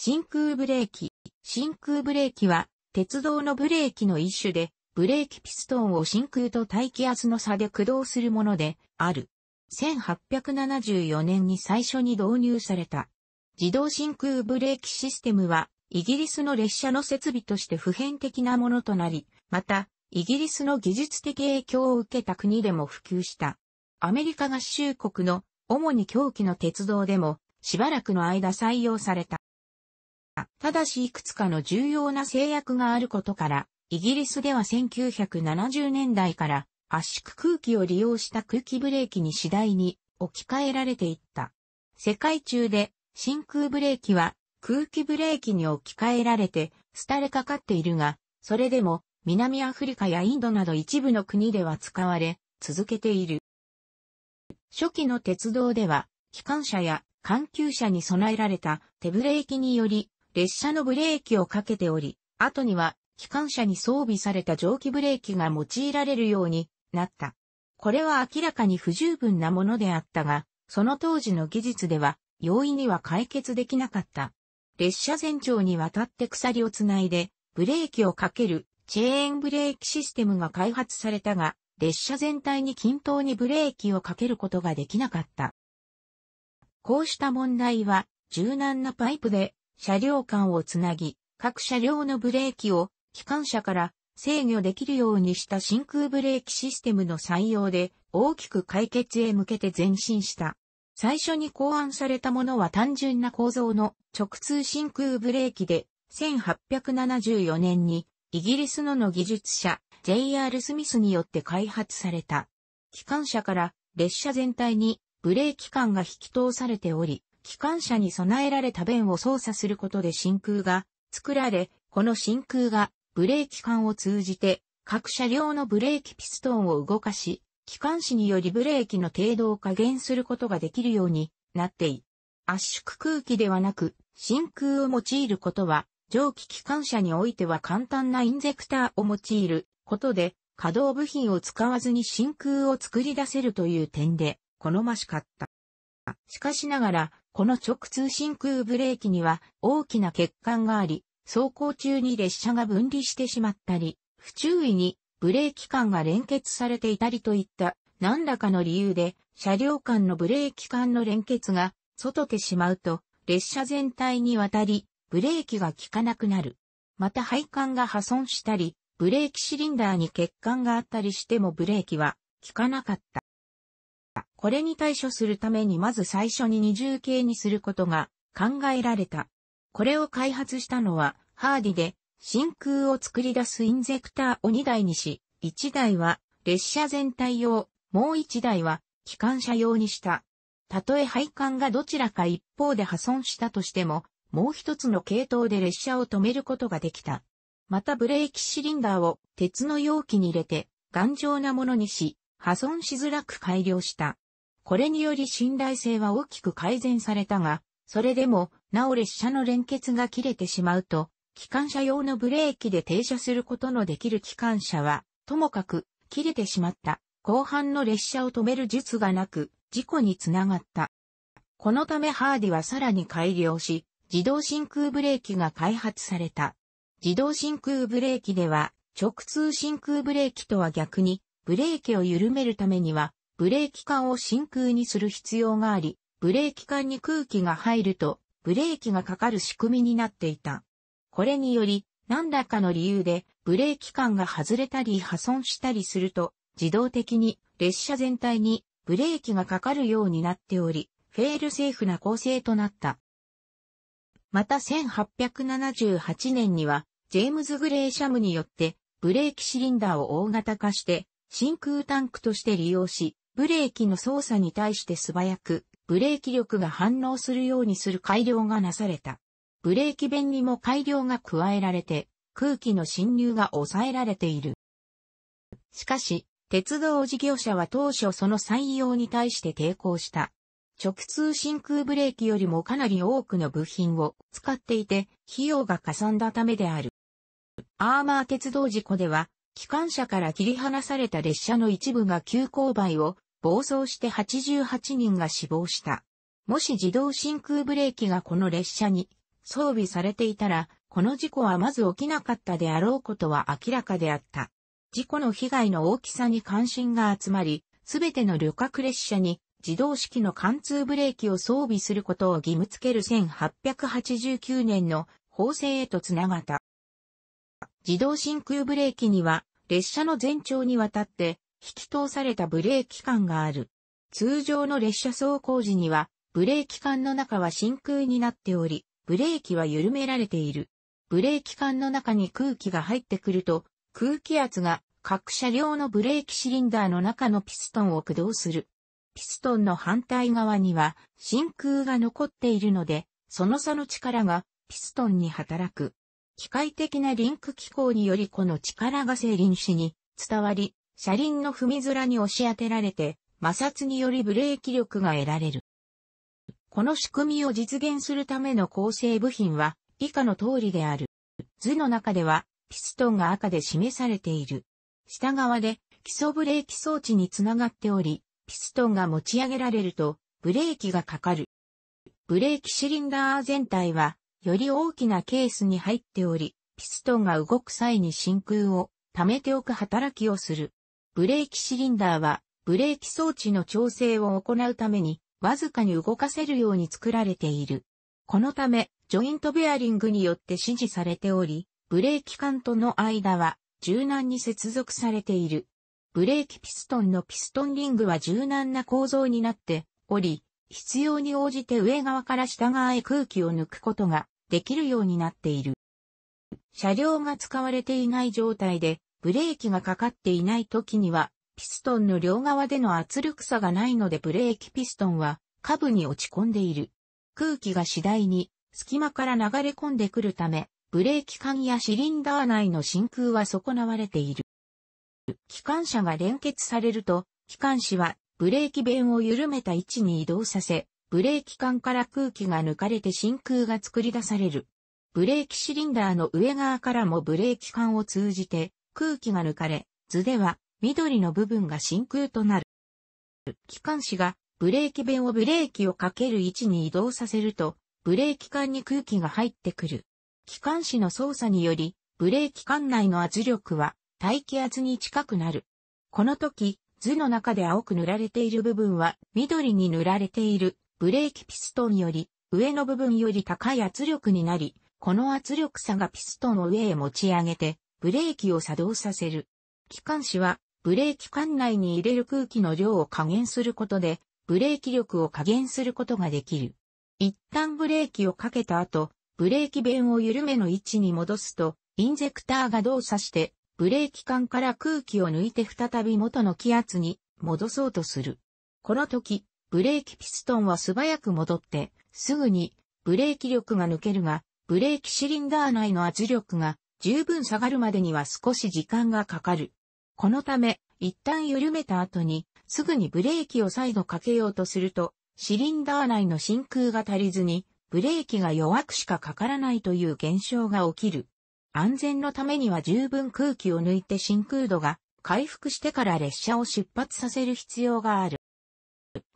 真空ブレーキ。真空ブレーキは、鉄道のブレーキの一種で、ブレーキピストンを真空と大気圧の差で駆動するもので、ある。1874年に最初に導入された。自動真空ブレーキシステムは、イギリスの列車の設備として普遍的なものとなり、また、イギリスの技術的影響を受けた国でも普及した。アメリカ合衆国の主に狂気の鉄道でも、しばらくの間採用された。ただしいくつかの重要な制約があることから、イギリスでは1970年代から圧縮空気を利用した空気ブレーキに次第に置き換えられていった。世界中で真空ブレーキは空気ブレーキに置き換えられて廃れかかっているが、それでも南アフリカやインドなど一部の国では使われ続けている。初期の鉄道では機関車や緩急車に備えられた手ブレーキにより列車のブレーキをかけており、後には機関車に装備された蒸気ブレーキが用いられるようになった。これは明らかに不十分なものであったが、その当時の技術では容易には解決できなかった。列車全長にわたって鎖をつないで、ブレーキをかけるチェーンブレーキシステムが開発されたが、列車全体に均等にブレーキをかけることができなかった。こうした問題は、柔軟なパイプで車両間をつなぎ、各車両のブレーキを機関車から制御できるようにした真空ブレーキシステムの採用で大きく解決へ向けて前進した。最初に考案されたものは単純な構造の直通真空ブレーキで、1874年にイギリスのの技術者 JR スミスによって開発された。機関車から列車全体にブレーキ管が引き通されており、機関車に備えられた弁を操作することで真空が作られ、この真空がブレーキ管を通じて各車両のブレーキピストンを動かし、機関士によりブレーキの程度を加減することができるようになってい。圧縮空気ではなく、真空を用いることは、蒸気機関車においては簡単なインジェクターを用いることで、稼働部品を使わずに真空を作り出せるという点で、好ましかった。しかしながら、この直通真空ブレーキには大きな欠陥があり、走行中に列車が分離してしまったり、不注意にブレーキ管が連結されていたりといった何らかの理由で車両間のブレーキ管の連結が外てしまうと列車全体にわたりブレーキが効かなくなる。また配管が破損したり、ブレーキシリンダーに欠陥があったりしてもブレーキは効かなかった。これに対処するためにまず最初に二重形にすることが考えられた。これを開発したのはハーディで真空を作り出すインゼクターを2台にし、1台は列車全体用、もう1台は機関車用にした。たとえ配管がどちらか一方で破損したとしても、もう一つの系統で列車を止めることができた。またブレーキシリンダーを鉄の容器に入れて頑丈なものにし、破損しづらく改良した。これにより信頼性は大きく改善されたが、それでも、なお列車の連結が切れてしまうと、機関車用のブレーキで停車することのできる機関車は、ともかく、切れてしまった。後半の列車を止める術がなく、事故につながった。このためハーディはさらに改良し、自動真空ブレーキが開発された。自動真空ブレーキでは、直通真空ブレーキとは逆に、ブレーキを緩めるためには、ブレーキ管を真空にする必要があり、ブレーキ管に空気が入ると、ブレーキがかかる仕組みになっていた。これにより、何らかの理由で、ブレーキ管が外れたり破損したりすると、自動的に列車全体にブレーキがかかるようになっており、フェールセーフな構成となった。また1878年には、ジェームズ・グレーシャムによって、ブレーキシリンダーを大型化して、真空タンクとして利用し、ブレーキの操作に対して素早く、ブレーキ力が反応するようにする改良がなされた。ブレーキ弁にも改良が加えられて、空気の侵入が抑えられている。しかし、鉄道事業者は当初その採用に対して抵抗した。直通真空ブレーキよりもかなり多くの部品を使っていて、費用がかさんだためである。アーマー鉄道事故では、機関車から切り離された列車の一部が急勾配を暴走して88人が死亡した。もし自動真空ブレーキがこの列車に装備されていたら、この事故はまず起きなかったであろうことは明らかであった。事故の被害の大きさに関心が集まり、すべての旅客列車に自動式の貫通ブレーキを装備することを義務付ける1889年の法制へとつながった。自動真空ブレーキには列車の全長にわたって引き通されたブレーキ管がある。通常の列車走行時には、ブレーキ管の中は真空になっており、ブレーキは緩められている。ブレーキ管の中に空気が入ってくると、空気圧が各車両のブレーキシリンダーの中のピストンを駆動する。ピストンの反対側には真空が残っているので、その差の力がピストンに働く。機械的なリンク機構によりこの力が静輪紙に伝わり、車輪の踏み面に押し当てられて、摩擦によりブレーキ力が得られる。この仕組みを実現するための構成部品は、以下の通りである。図の中では、ピストンが赤で示されている。下側で、基礎ブレーキ装置につながっており、ピストンが持ち上げられると、ブレーキがかかる。ブレーキシリンダー全体は、より大きなケースに入っており、ピストンが動く際に真空を溜めておく働きをする。ブレーキシリンダーは、ブレーキ装置の調整を行うために、わずかに動かせるように作られている。このため、ジョイントベアリングによって支持されており、ブレーキ管との間は柔軟に接続されている。ブレーキピストンのピストンリングは柔軟な構造になっており、必要に応じて上側から下側へ空気を抜くことができるようになっている。車両が使われていない状態でブレーキがかかっていない時には、ピストンの両側での圧力差がないのでブレーキピストンは下部に落ち込んでいる。空気が次第に隙間から流れ込んでくるため、ブレーキ管やシリンダー内の真空は損なわれている。機関車が連結されると、機関士はブレーキ弁を緩めた位置に移動させ、ブレーキ管から空気が抜かれて真空が作り出される。ブレーキシリンダーの上側からもブレーキ管を通じて空気が抜かれ、図では緑の部分が真空となる。機関士がブレーキ弁をブレーキをかける位置に移動させると、ブレーキ管に空気が入ってくる。機関士の操作により、ブレーキ管内の圧力は大気圧に近くなる。この時、図の中で青く塗られている部分は緑に塗られているブレーキピストンより上の部分より高い圧力になり、この圧力差がピストンを上へ持ち上げてブレーキを作動させる。機関士は、ブレーキ管内に入れる空気の量を加減することで、ブレーキ力を加減することができる。一旦ブレーキをかけた後、ブレーキ弁を緩めの位置に戻すと、インジェクターが動作して、ブレーキ管から空気を抜いて再び元の気圧に戻そうとする。この時、ブレーキピストンは素早く戻って、すぐにブレーキ力が抜けるが、ブレーキシリンダー内の圧力が十分下がるまでには少し時間がかかる。このため、一旦緩めた後に、すぐにブレーキを再度かけようとすると、シリンダー内の真空が足りずに、ブレーキが弱くしかかからないという現象が起きる。安全のためには十分空気を抜いて真空度が回復してから列車を出発させる必要がある。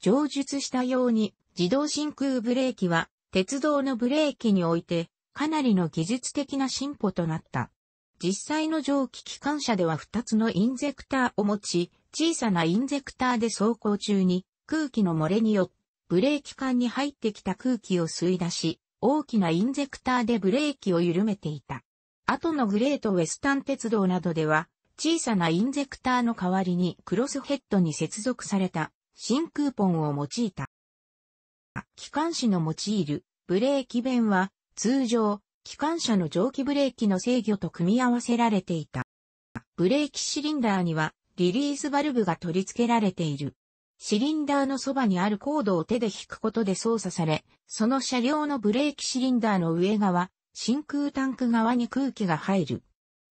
上述したように自動真空ブレーキは鉄道のブレーキにおいてかなりの技術的な進歩となった。実際の蒸気機関車では2つのインゼクターを持ち、小さなインゼクターで走行中に空気の漏れによってブレーキ管に入ってきた空気を吸い出し、大きなインゼクターでブレーキを緩めていた。後のグレートウェスタン鉄道などでは、小さなインゼクターの代わりにクロスヘッドに接続された新クーポンを用いた。機関士の用いるブレーキ弁は通常、機関車の蒸気ブレーキの制御と組み合わせられていた。ブレーキシリンダーにはリリースバルブが取り付けられている。シリンダーのそばにあるコードを手で引くことで操作され、その車両のブレーキシリンダーの上側、真空タンク側に空気が入る。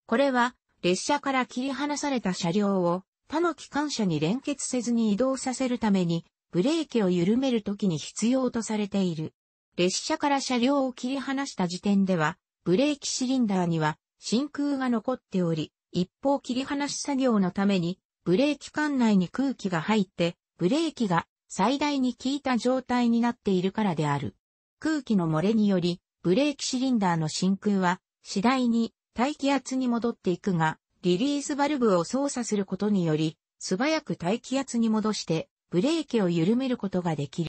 これは、列車から切り離された車両を他の機関車に連結せずに移動させるために、ブレーキを緩めるときに必要とされている。列車から車両を切り離した時点では、ブレーキシリンダーには真空が残っており、一方切り離し作業のために、ブレーキ管内に空気が入って、ブレーキが最大に効いた状態になっているからである。空気の漏れにより、ブレーキシリンダーの真空は次第に大気圧に戻っていくが、リリースバルブを操作することにより、素早く大気圧に戻して、ブレーキを緩めることができる。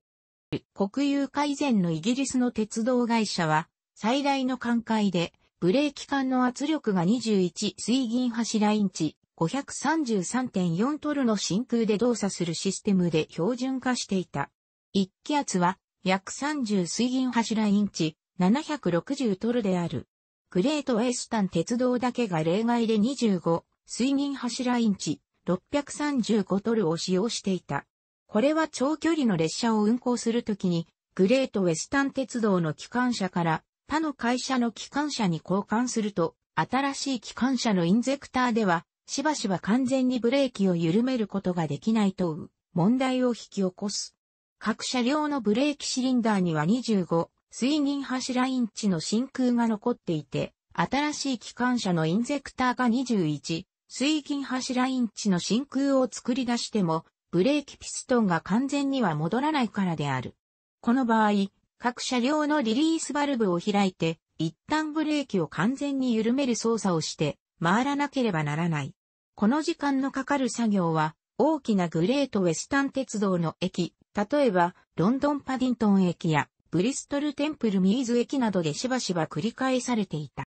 国有化以前のイギリスの鉄道会社は、最大の艦海で、ブレーキ管の圧力が21水銀柱インチ533.4トルの真空で動作するシステムで標準化していた。一気圧は約30水銀柱インチ760トルである。グレートエスタン鉄道だけが例外で25水銀柱インチ635トルを使用していた。これは長距離の列車を運行するときに、グレートウェスタン鉄道の機関車から他の会社の機関車に交換すると、新しい機関車のインゼクターでは、しばしば完全にブレーキを緩めることができないとう問題を引き起こす。各車両のブレーキシリンダーには25、水銀柱インチの真空が残っていて、新しい機関車のインゼクターが21、水銀柱インチの真空を作り出しても、ブレーキピストンが完全には戻らないからである。この場合、各車両のリリースバルブを開いて、一旦ブレーキを完全に緩める操作をして、回らなければならない。この時間のかかる作業は、大きなグレートウェスタン鉄道の駅、例えば、ロンドンパディントン駅や、ブリストルテンプルミーズ駅などでしばしば繰り返されていた。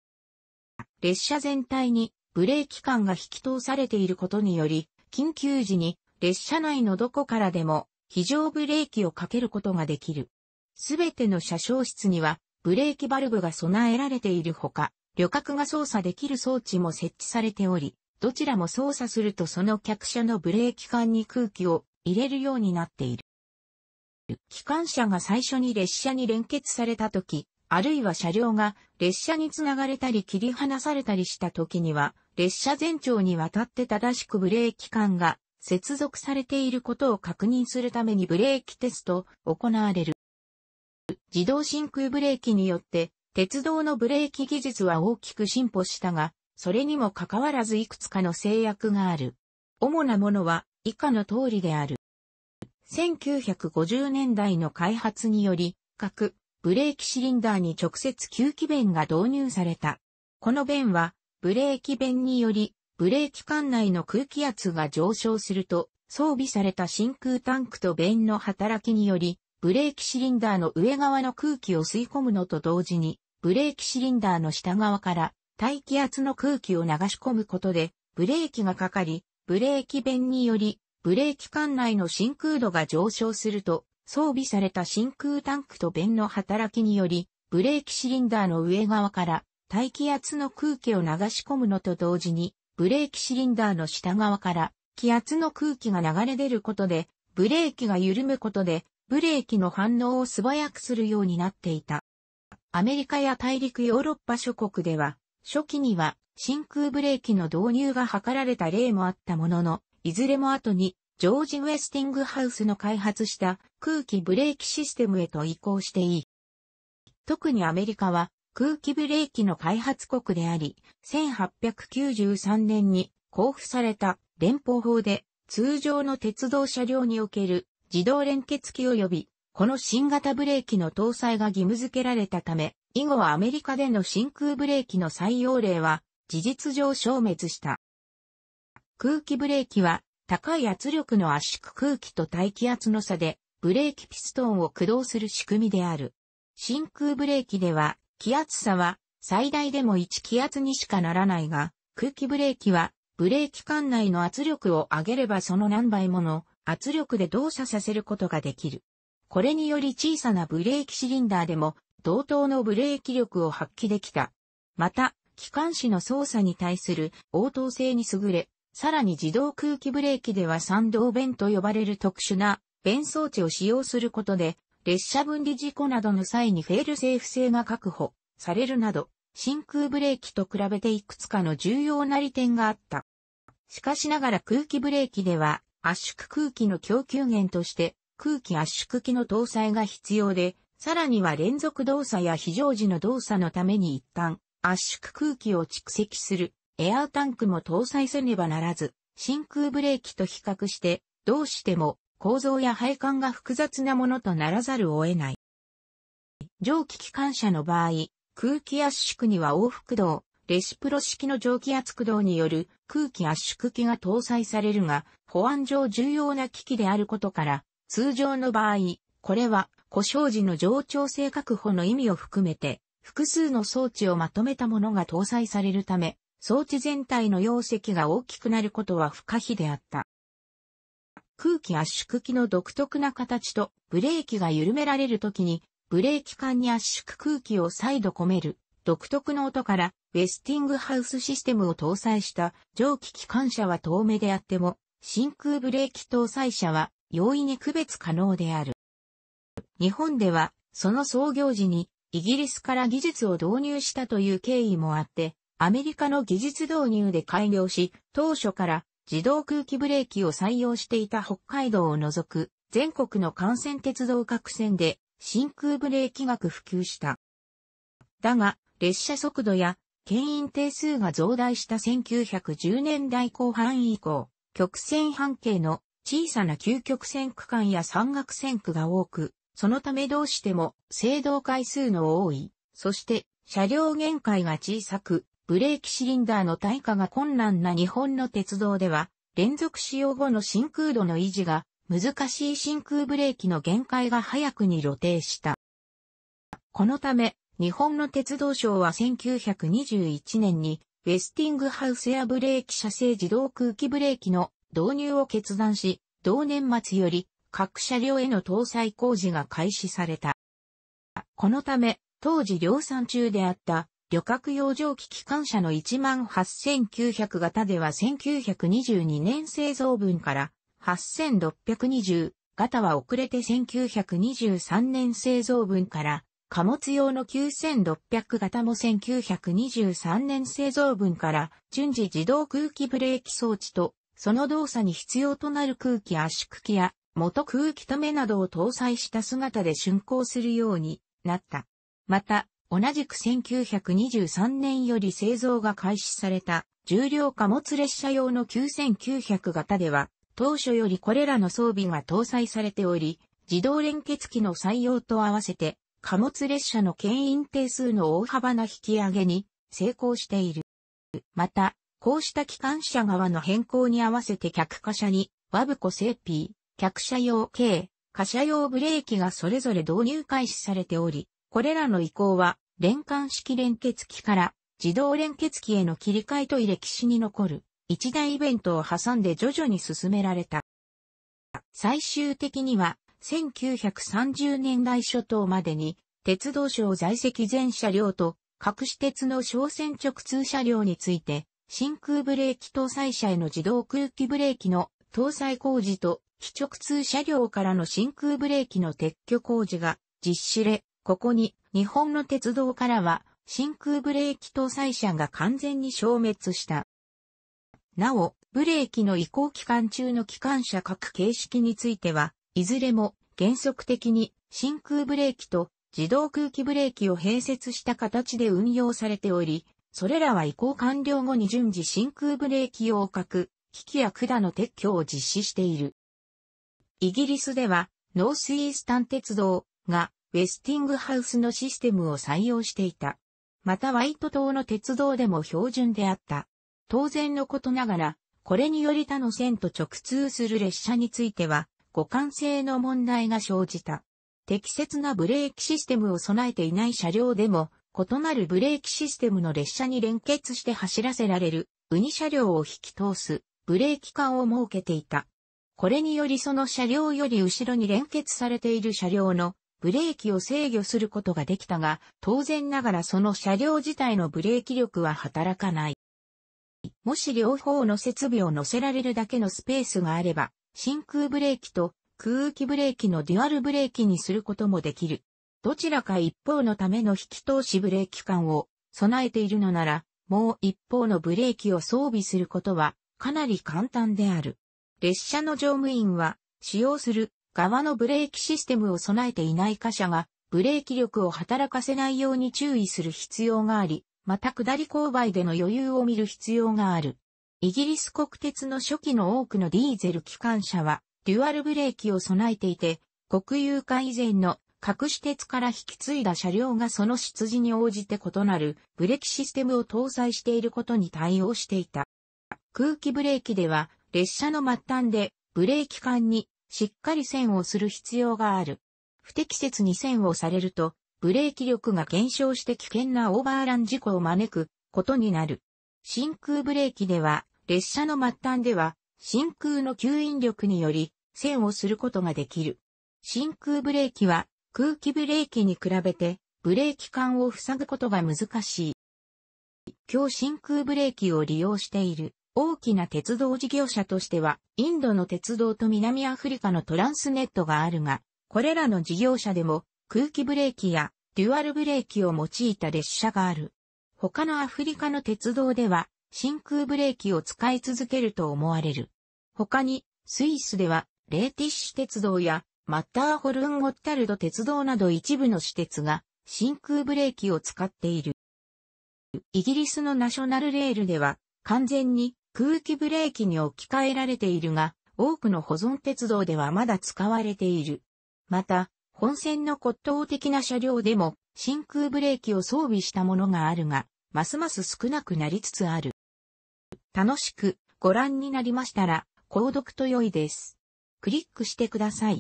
列車全体にブレーキ管が引き通されていることにより、緊急時に列車内のどこからでも非常ブレーキをかけることができる。すべての車掌室にはブレーキバルブが備えられているほか、旅客が操作できる装置も設置されており、どちらも操作するとその客車のブレーキ管に空気を入れるようになっている。機関車が最初に列車に連結された時、あるいは車両が列車につながれたり切り離されたりした時には、列車全長にわたって正しくブレーキ管が接続されていることを確認するためにブレーキテスト行われる。自動真空ブレーキによって、鉄道のブレーキ技術は大きく進歩したが、それにもかかわらずいくつかの制約がある。主なものは以下の通りである。1950年代の開発により、各ブレーキシリンダーに直接吸気弁が導入された。この弁は、ブレーキ弁によりブレーキ管内の空気圧が上昇すると、装備された真空タンクと弁の働きにより、ブレーキシリンダーの上側の空気を吸い込むのと同時に、ブレーキシリンダーの下側から大気圧の空気を流し込むことで、ブレーキがかかり、ブレーキ弁により、ブレーキ管内の真空度が上昇すると、装備された真空タンクと弁の働きにより、ブレーキシリンダーの上側から大気圧の空気を流し込むのと同時に、ブレーキシリンダーの下側から気圧の空気が流れ出ることで、ブレーキが緩むことで、ブレーキの反応を素早くするようになっていた。アメリカや大陸ヨーロッパ諸国では、初期には真空ブレーキの導入が図られた例もあったものの、いずれも後にジョージ・ウェスティングハウスの開発した空気ブレーキシステムへと移行していい。特にアメリカは空気ブレーキの開発国であり、1893年に交付された連邦法で通常の鉄道車両における自動連結機及び、この新型ブレーキの搭載が義務付けられたため、以後アメリカでの真空ブレーキの採用例は事実上消滅した。空気ブレーキは高い圧力の圧縮空気と大気圧の差でブレーキピストンを駆動する仕組みである。真空ブレーキでは気圧差は最大でも1気圧にしかならないが、空気ブレーキはブレーキ管内の圧力を上げればその何倍もの圧力で動作させることができる。これにより小さなブレーキシリンダーでも同等のブレーキ力を発揮できた。また、機関士の操作に対する応答性に優れ、さらに自動空気ブレーキでは三動弁と呼ばれる特殊な弁装置を使用することで列車分離事故などの際にフェールセーフ性が確保されるなど、真空ブレーキと比べていくつかの重要な利点があった。しかしながら空気ブレーキでは圧縮空気の供給源として空気圧縮機の搭載が必要で、さらには連続動作や非常時の動作のために一旦圧縮空気を蓄積するエアータンクも搭載せねばならず、真空ブレーキと比較してどうしても構造や配管が複雑なものとならざるを得ない。蒸気機関車の場合、空気圧縮には往復動、レシプロ式の蒸気圧駆動による空気圧縮機が搭載されるが、保安上重要な機器であることから、通常の場合、これは故障時の上調性確保の意味を含めて、複数の装置をまとめたものが搭載されるため、装置全体の容積が大きくなることは不可避であった。空気圧縮機の独特な形とブレーキが緩められる時にブレーキ管に圧縮空気を再度込める独特の音からウェスティングハウスシステムを搭載した蒸気機関車は遠目であっても真空ブレーキ搭載車は容易に区別可能である。日本ではその創業時にイギリスから技術を導入したという経緯もあって、アメリカの技術導入で改良し、当初から自動空気ブレーキを採用していた北海道を除く全国の幹線鉄道各線で真空ブレーキが普及した。だが、列車速度や牽引定数が増大した1910年代後半以降、曲線半径の小さな究極線区間や山岳線区が多く、そのためどうしても制動回数の多い、そして車両限界が小さく、ブレーキシリンダーの耐火が困難な日本の鉄道では、連続使用後の真空度の維持が難しい真空ブレーキの限界が早くに露呈した。このため、日本の鉄道省は1921年に、ウェスティングハウスエアブレーキ車線、自動空気ブレーキの導入を決断し、同年末より各車両への搭載工事が開始された。このため、当時量産中であった旅客用蒸気機関車の18900型では1922年製造分から8620型は遅れて1923年製造分から貨物用の9600型も1923年製造分から順次自動空気ブレーキ装置とその動作に必要となる空気圧縮機や元空気止めなどを搭載した姿で竣工するようになった。また、同じく1923年より製造が開始された重量貨物列車用の9900型では、当初よりこれらの装備が搭載されており、自動連結機の採用と合わせて、貨物列車の牽引定数の大幅な引き上げに成功している。また、こうした機関車側の変更に合わせて客貨車に、ワブコ製 P、客車用 K、貨車用ブレーキがそれぞれ導入開始されており、これらの移行は、連関式連結機から自動連結機への切り替えとい歴史に残る一大イベントを挟んで徐々に進められた。最終的には1930年代初頭までに鉄道省在籍全車両と各私鉄の小線直通車両について真空ブレーキ搭載車への自動空気ブレーキの搭載工事と非直通車両からの真空ブレーキの撤去工事が実施れここに日本の鉄道からは真空ブレーキ搭載車が完全に消滅した。なお、ブレーキの移行期間中の機関車各形式については、いずれも原則的に真空ブレーキと自動空気ブレーキを併設した形で運用されており、それらは移行完了後に順次真空ブレーキ用各、機器や管の撤去を実施している。イギリスでは、ノースイースタン鉄道がウェスティングハウスのシステムを採用していた。またワイト島の鉄道でも標準であった。当然のことながら、これにより他の線と直通する列車については、互換性の問題が生じた。適切なブレーキシステムを備えていない車両でも、異なるブレーキシステムの列車に連結して走らせられる、ウニ車両を引き通す、ブレーキ管を設けていた。これによりその車両より後ろに連結されている車両のブレーキを制御することができたが、当然ながらその車両自体のブレーキ力は働かない。もし両方の設備を乗せられるだけのスペースがあれば、真空ブレーキと空気ブレーキのデュアルブレーキにすることもできる。どちらか一方のための引き通しブレーキ管を備えているのなら、もう一方のブレーキを装備することはかなり簡単である。列車の乗務員は使用する側のブレーキシステムを備えていない貨車が、ブレーキ力を働かせないように注意する必要があり、また下り勾配での余裕を見る必要がある。イギリス国鉄の初期の多くのディーゼル機関車は、デュアルブレーキを備えていて、国有化以前の各私鉄から引き継いだ車両がその出自に応じて異なるブレーキシステムを搭載していることに対応していた。空気ブレーキでは、列車の末端でブレーキ管にしっかり栓をする必要がある。不適切に栓をされると、ブレーキ力が減少して危険なオーバーラン事故を招くことになる。真空ブレーキでは、列車の末端では、真空の吸引力により、栓をすることができる。真空ブレーキは、空気ブレーキに比べて、ブレーキ管を塞ぐことが難しい。強真空ブレーキを利用している。大きな鉄道事業者としては、インドの鉄道と南アフリカのトランスネットがあるが、これらの事業者でも空気ブレーキやデュアルブレーキを用いた列車がある。他のアフリカの鉄道では、真空ブレーキを使い続けると思われる。他に、スイスでは、レーティッシュ鉄道や、マッターホルン・ゴッタルド鉄道など一部の私鉄が、真空ブレーキを使っている。イギリスのナショナルレールでは、完全に空気ブレーキに置き換えられているが、多くの保存鉄道ではまだ使われている。また、本線の骨董的な車両でも、真空ブレーキを装備したものがあるが、ますます少なくなりつつある。楽しくご覧になりましたら、購読と良いです。クリックしてください。